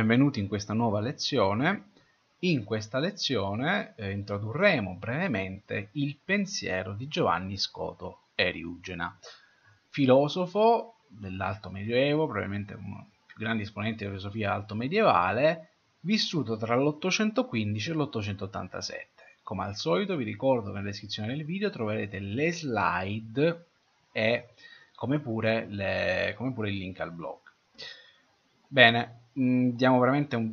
Benvenuti in questa nuova lezione. In questa lezione eh, introdurremo brevemente il pensiero di Giovanni Scoto Eriugena, filosofo dell'Alto Medioevo, probabilmente uno dei più grandi esponenti della filosofia alto medievale, vissuto tra l'815 e l'887. Come al solito vi ricordo che nella descrizione del video troverete le slide e come pure, le, come pure il link al blog. Bene, mh, mm, diamo veramente un,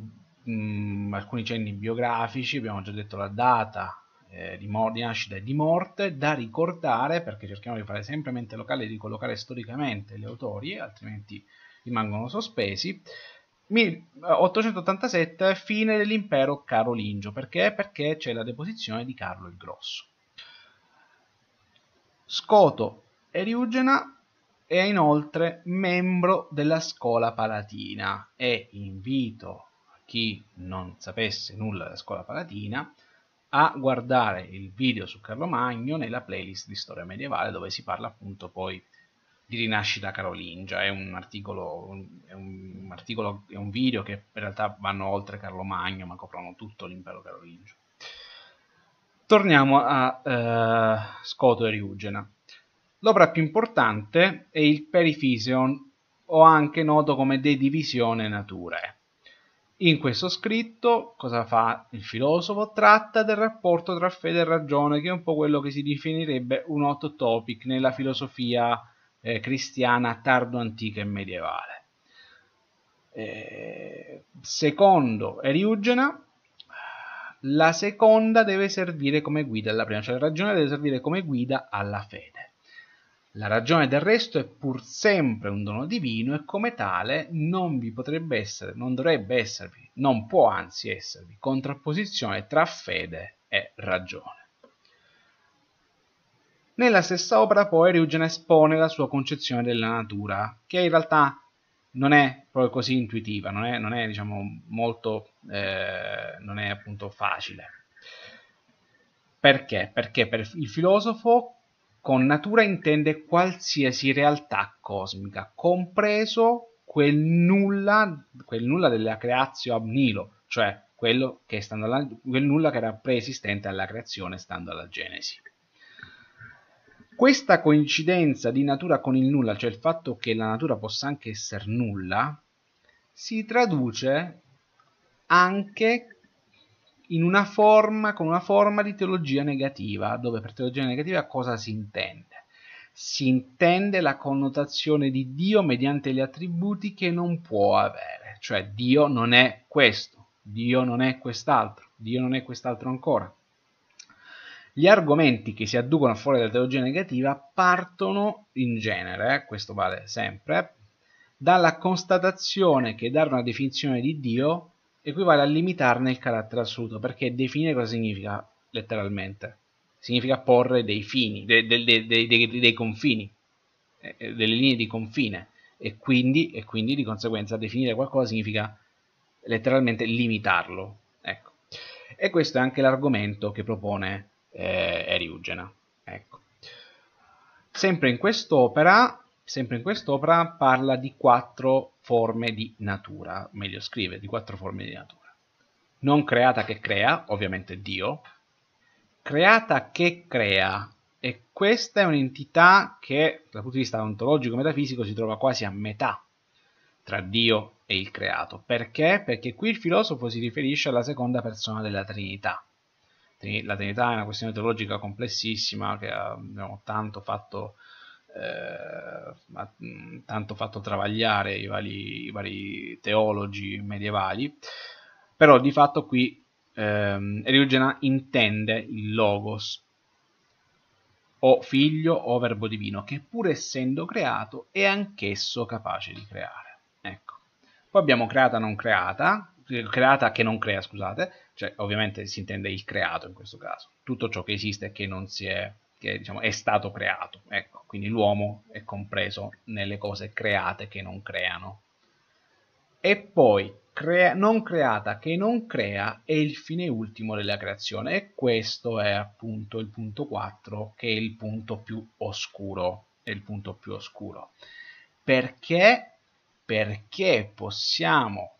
mh, mm, alcuni cenni biografici, abbiamo già detto la data eh, di, di, nascita e di morte, da ricordare perché cerchiamo di fare sempre mente locale e di collocare storicamente gli autori, altrimenti rimangono sospesi. 1887 eh, fine dell'impero carolingio perché? Perché c'è la deposizione di Carlo il Grosso. Scoto e Riugena è inoltre membro della Scuola Palatina e invito a chi non sapesse nulla della Scuola Palatina a guardare il video su Carlo Magno nella playlist di storia medievale dove si parla appunto poi di rinascita carolingia, è un articolo, è un, articolo, è un video che in realtà vanno oltre Carlo Magno ma coprono tutto l'impero carolingio. Torniamo a eh, Scoto e Riugena. L'opera più importante è il Perifision, o anche noto come De divisione naturae. In questo scritto, cosa fa il filosofo? Tratta del rapporto tra fede e ragione, che è un po' quello che si definirebbe un hot topic nella filosofia eh, cristiana tardo-antica e medievale. Eh, secondo Eriugena, la seconda deve servire come guida alla prima, cioè la ragione deve servire come guida alla fede. La ragione del resto è pur sempre un dono divino e come tale non vi potrebbe essere, non dovrebbe esservi, non può anzi esservi contrapposizione tra fede e ragione. Nella stessa opera poi Ryugen espone la sua concezione della natura, che in realtà non è proprio così intuitiva, non è, non è diciamo, molto, eh, non è appunto facile. Perché? Perché per il filosofo con natura intende qualsiasi realtà cosmica, compreso quel nulla, quel nulla della creazio ab nilo, cioè quello che, alla, quel nulla che era preesistente alla creazione stando alla Genesi. Questa coincidenza di natura con il nulla, cioè il fatto che la natura possa anche essere nulla, si traduce anche in una forma, con una forma di teologia negativa, dove per teologia negativa cosa si intende? Si intende la connotazione di Dio mediante gli attributi che non può avere, cioè Dio non è questo, Dio non è quest'altro, Dio non è quest'altro ancora. Gli argomenti che si adducono fuori dalla teologia negativa partono in genere, eh, questo vale sempre, dalla constatazione che dare una definizione di Dio equivale a limitarne il carattere assoluto, perché definire cosa significa letteralmente? Significa porre dei fini, dei, dei, dei, dei confini, eh, eh, delle linee di confine, e quindi, e quindi di conseguenza definire qualcosa significa letteralmente limitarlo. Ecco. E questo è anche l'argomento che propone eh, Eriugena. Ecco. Sempre in quest'opera, sempre in quest'opera parla di quattro forme di natura, meglio scrive, di quattro forme di natura. Non creata che crea, ovviamente Dio, creata che crea, e questa è un'entità che dal punto di vista ontologico-metafisico si trova quasi a metà tra Dio e il creato. Perché? Perché qui il filosofo si riferisce alla seconda persona della Trinità. La Trinità è una questione teologica complessissima che abbiamo tanto fatto ha eh, mm, tanto fatto travagliare i vari, i vari teologi medievali, però di fatto qui ehm, Eriugena intende il logos o figlio o verbo divino che pur essendo creato è anch'esso capace di creare. Ecco. Poi abbiamo creata non creata, creata che non crea, scusate, cioè ovviamente si intende il creato in questo caso, tutto ciò che esiste e che non si è che diciamo, è stato creato. Ecco, quindi l'uomo è compreso nelle cose create che non creano. E poi crea non creata che non crea è il fine ultimo della creazione e questo è appunto il punto 4 che è il punto più oscuro. È il punto più oscuro. Perché? Perché possiamo,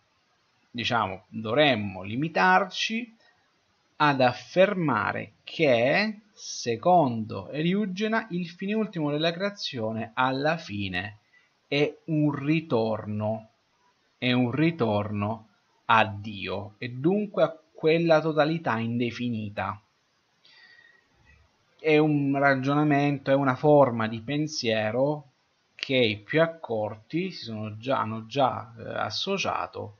diciamo, dovremmo limitarci ad affermare che, secondo Eriugena, il fine ultimo della creazione alla fine è un ritorno, è un ritorno a Dio e dunque a quella totalità indefinita. È un ragionamento, è una forma di pensiero che i più accorti si sono già, hanno già eh, associato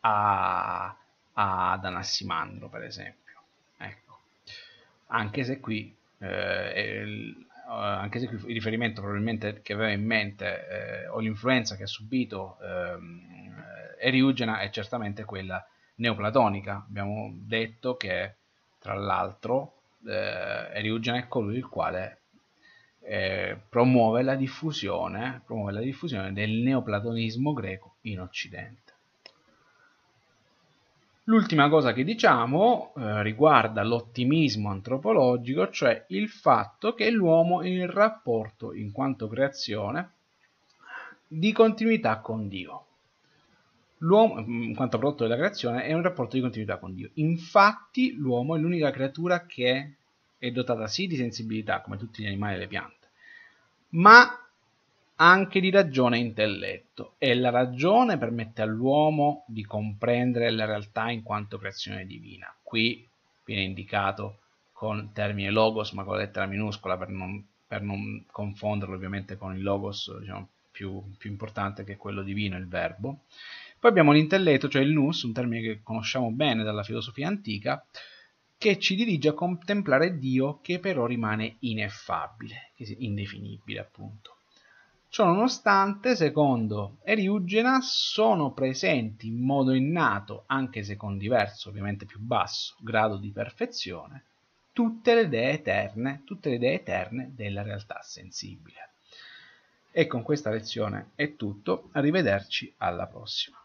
a, ad Anassimandro, per esempio. Ecco. Anche se qui eh, eh, anche se qui il riferimento probabilmente che aveva in mente eh, o l'influenza che ha subito ehm, eh, Eriugena è certamente quella neoplatonica. Abbiamo detto che tra l'altro eh, Eriugena è colui il quale eh, promuove, la promuove la diffusione del neoplatonismo greco in Occidente. L'ultima cosa che diciamo eh, riguarda l'ottimismo antropologico, cioè il fatto che l'uomo è in rapporto, in quanto creazione, di continuità con Dio. L'uomo, mm, in quanto prodotto della creazione, è un rapporto di continuità con Dio. Infatti l'uomo è l'unica creatura che è dotata sì di sensibilità, come tutti gli animali e le piante, ma anche di ragione e intelletto e la ragione permette all'uomo di comprendere la realtà in quanto creazione divina. Qui viene indicato con il termine logos ma con la lettera minuscola per non, per non confonderlo ovviamente con il logos diciamo, più, più importante che è quello divino, il verbo. Poi abbiamo l'intelletto, cioè il nous, un termine che conosciamo bene dalla filosofia antica, che ci dirige a contemplare Dio che però rimane ineffabile, indefinibile appunto. Ciononostante, secondo Eriugena, sono presenti in modo innato, anche se con diverso, ovviamente più basso, grado di perfezione, tutte le idee eterne, tutte le idee eterne della realtà sensibile. E con questa lezione è tutto, arrivederci alla prossima.